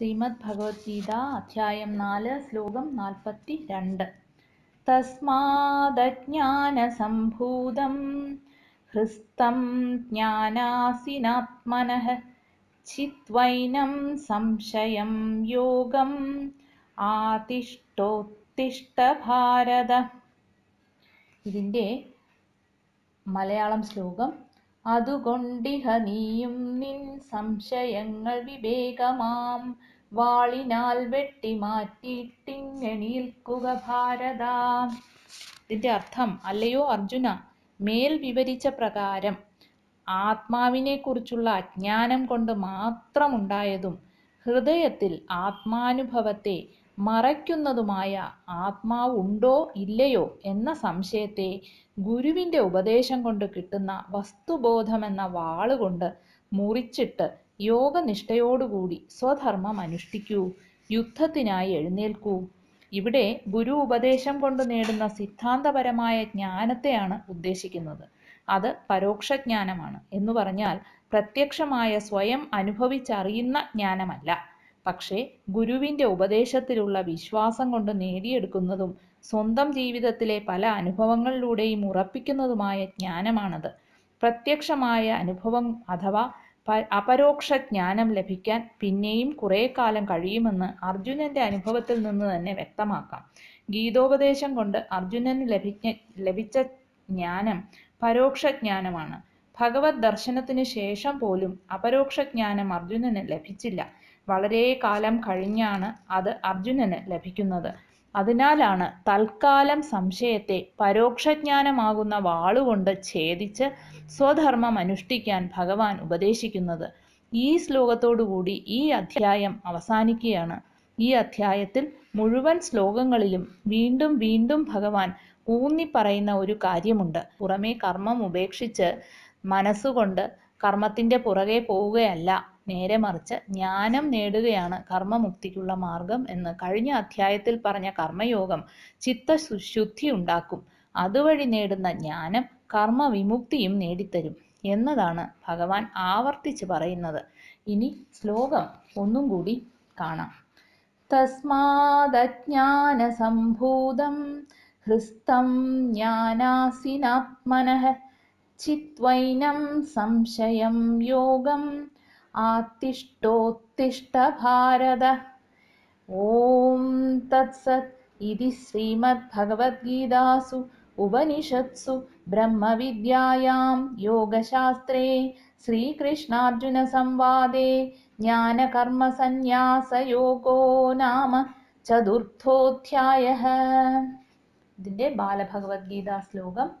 ശ്രീമദ് ഭഗവത്ഗീത അധ്യായം നാല് ശ്ലോകം നാൽപ്പത്തി രണ്ട് തസ്മാദജ്ഞാനസംഭൂതം ഹൃസ്തം ജ്ഞാനാസിനാത്മനഃ ചിത്വൈനം സംശയം യോഗം ആതിഷ്ടോത്തിഷ്ടഭാരത ഭാരത ഇതിൻ്റെ മലയാളം ശ്ലോകം അതുകൊണ്ടിഹ നീയും നിൻ സംശയങ്ങൾ വിവേകമാം വാളിനാൽ വെട്ടി മാറ്റിയിട്ടിങ്ങെണീൽക്കുക ഭാരത ഇതിൻ്റെ അർത്ഥം അല്ലയോ അർജുന മേൽ വിവരിച്ച പ്രകാരം ആത്മാവിനെക്കുറിച്ചുള്ള അജ്ഞാനം കൊണ്ട് മാത്രമുണ്ടായതും ഹൃദയത്തിൽ ആത്മാനുഭവത്തെ മറയ്ക്കുന്നതുമായ ആത്മാവ് ഉണ്ടോ ഇല്ലയോ എന്ന സംശയത്തെ ഗുരുവിൻ്റെ ഉപദേശം കൊണ്ട് കിട്ടുന്ന വസ്തുബോധമെന്ന വാളുകൊണ്ട് മുറിച്ചിട്ട് യോഗനിഷ്ഠയോടുകൂടി സ്വധർമ്മം അനുഷ്ഠിക്കൂ യുദ്ധത്തിനായി എഴുന്നേൽക്കൂ ഇവിടെ ഗുരു ഉപദേശം കൊണ്ട് നേടുന്ന സിദ്ധാന്തപരമായ ജ്ഞാനത്തെയാണ് ഉദ്ദേശിക്കുന്നത് അത് പരോക്ഷജ്ഞാനമാണ് എന്ന് പറഞ്ഞാൽ പ്രത്യക്ഷമായ സ്വയം അനുഭവിച്ചറിയുന്ന ജ്ഞാനമല്ല പക്ഷേ ഗുരുവിൻ്റെ ഉപദേശത്തിലുള്ള വിശ്വാസം കൊണ്ട് നേടിയെടുക്കുന്നതും സ്വന്തം ജീവിതത്തിലെ പല അനുഭവങ്ങളിലൂടെയും ഉറപ്പിക്കുന്നതുമായ ജ്ഞാനമാണത് പ്രത്യക്ഷമായ അനുഭവം അഥവാ അപരോക്ഷ ജ്ഞാനം ലഭിക്കാൻ പിന്നെയും കുറേ കാലം കഴിയുമെന്ന് അർജുനന്റെ അനുഭവത്തിൽ നിന്ന് തന്നെ വ്യക്തമാക്കാം ഗീതോപദേശം കൊണ്ട് അർജുനന് ലഭിച്ച ലഭിച്ച ജ്ഞാനം പരോക്ഷ ജ്ഞാനമാണ് ഭഗവത് ദർശനത്തിനു ശേഷം പോലും അപരോക്ഷ ജ്ഞാനം അർജുനന് ലഭിച്ചില്ല വളരെ കാലം കഴിഞ്ഞാണ് അത് അർജുനന് ലഭിക്കുന്നത് അതിനാലാണ് തൽക്കാലം സംശയത്തെ പരോക്ഷജ്ഞാനമാകുന്ന വാളുകൊണ്ട് ഛേദിച്ച് സ്വധർമ്മം അനുഷ്ഠിക്കാൻ ഭഗവാൻ ഉപദേശിക്കുന്നത് ഈ ശ്ലോകത്തോടുകൂടി ഈ അധ്യായം അവസാനിക്കുകയാണ് ഈ അധ്യായത്തിൽ മുഴുവൻ ശ്ലോകങ്ങളിലും വീണ്ടും വീണ്ടും ഭഗവാൻ ഊന്നി പറയുന്ന ഒരു കാര്യമുണ്ട് പുറമേ കർമ്മം ഉപേക്ഷിച്ച് മനസ്സുകൊണ്ട് കർമ്മത്തിൻ്റെ പുറകെ പോവുകയല്ല നേരെ മറിച്ച് ജ്ഞാനം നേടുകയാണ് കർമ്മമുക്തിക്കുള്ള മാർഗം എന്ന് കഴിഞ്ഞ അധ്യായത്തിൽ പറഞ്ഞ കർമ്മയോഗം ചിത്തശുദ്ധി ഉണ്ടാക്കും അതുവഴി നേടുന്ന ജ്ഞാനം കർമ്മവിമുക്തിയും നേടിത്തരും എന്നതാണ് ഭഗവാൻ ആവർത്തിച്ച് പറയുന്നത് ഇനി ശ്ലോകം ഒന്നും കൂടി കാണാം തസ്മാദജ്ഞാനസംഭൂതം ഹൃസ്തം ജ്ഞാനാസിനാത്മനഃ ചിത്വൈനം സംശയം യോഗം भारद ॐ तत्सत् इति श्रीमद्भगवद्गीतासु उपनिषत्सु ब्रह्मविद्यायां योगशास्त्रे श्रीकृष्णार्जुनसंवादे ज्ञानकर्मसंन्यासयोगो नाम चतुर्थोऽध्यायः बालभगवद्गीता बालभगवद्गीताश्लोकम्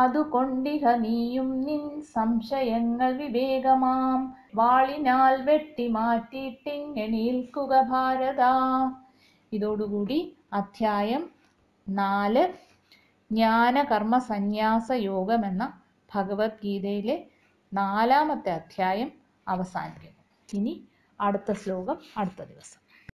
അതുകൊണ്ടിഹ നീയും നിൻ സംശയങ്ങൾ വിവേകമാം വാളിനാൽ വെട്ടി മാറ്റിയിട്ടിങ്ങെണീൽക്കുക ഭാരത ഇതോടുകൂടി അധ്യായം നാല് ജ്ഞാനകർമ്മ സന്യാസ യോഗം എന്ന ഭഗവത്ഗീതയിലെ നാലാമത്തെ അധ്യായം അവസാനിക്കുന്നു ഇനി അടുത്ത ശ്ലോകം അടുത്ത ദിവസം